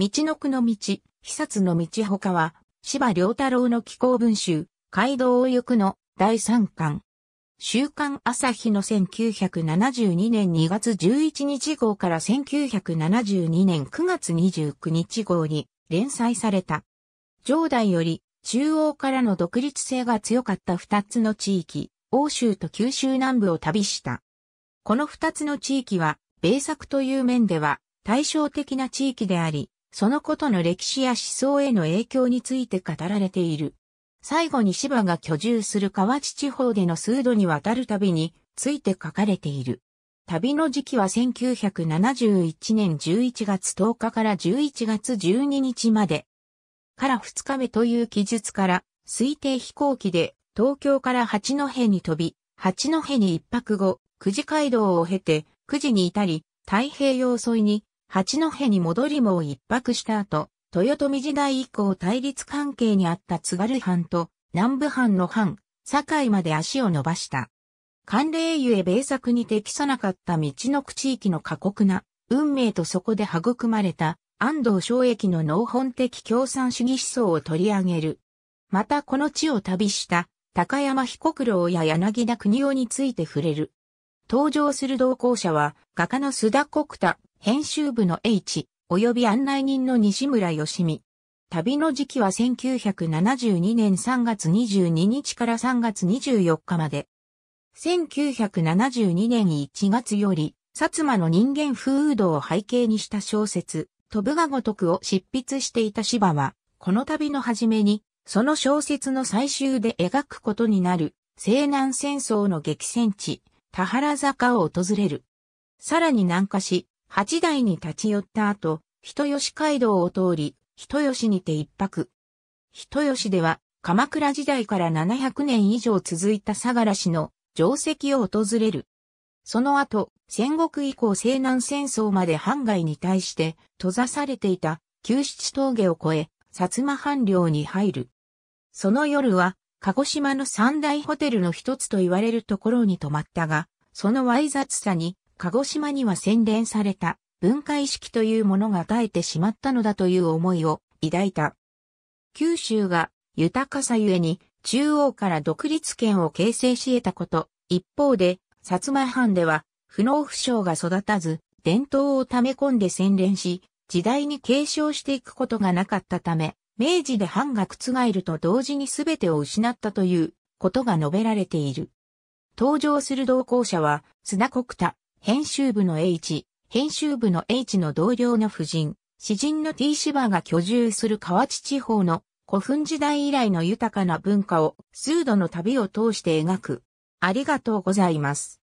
道のくの道、秘殺の道他は、芝良太郎の気候文集、街道を行くの第3巻。週刊朝日の1972年2月11日号から1972年9月29日号に連載された。上代より中央からの独立性が強かった二つの地域、欧州と九州南部を旅した。この二つの地域は、米作という面では対照的な地域であり、そのことの歴史や思想への影響について語られている。最後に芝が居住する河内地方での数度にわたる旅について書かれている。旅の時期は1971年11月10日から11月12日までから2日目という記述から推定飛行機で東京から八戸に飛び、八戸に一泊後、九時街道を経て九時に至り、太平洋沿いに八戸に戻りもを一泊した後、豊臣時代以降対立関係にあった津軽藩と南部藩の藩、堺まで足を伸ばした。寒冷ゆえ米作に適さなかった道の区地域の過酷な運命とそこで育まれた安藤昭益の農本的共産主義思想を取り上げる。またこの地を旅した高山彦九郎や柳田国夫について触れる。登場する同行者は画家の須田国太、編集部の H、及び案内人の西村義美。旅の時期は1972年3月22日から3月24日まで。1972年1月より、薩摩の人間風土を背景にした小説、飛ぶが如くを執筆していた芝は、この旅の初めに、その小説の最終で描くことになる、西南戦争の激戦地、田原坂を訪れる。さらに南下し、八代に立ち寄った後、人吉街道を通り、人吉にて一泊。人吉では、鎌倉時代から700年以上続いた相良氏の定石を訪れる。その後、戦国以降西南戦争まで藩外に対して閉ざされていた九七峠を越え、薩摩藩領に入る。その夜は、鹿児島の三大ホテルの一つと言われるところに泊まったが、そのわい雑さに鹿児島には洗練された文化意識というものが絶えてしまったのだという思いを抱いた。九州が豊かさゆえに中央から独立権を形成し得たこと、一方で、薩摩藩では、不能不詳が育たず、伝統を溜め込んで洗練し、時代に継承していくことがなかったため、明治で藩が覆ると同時に全てを失ったということが述べられている。登場する同行者は、砂国田、編集部の H、編集部の H の同僚の夫人、詩人の T 芝が居住する河内地方の古墳時代以来の豊かな文化を数度の旅を通して描く。ありがとうございます。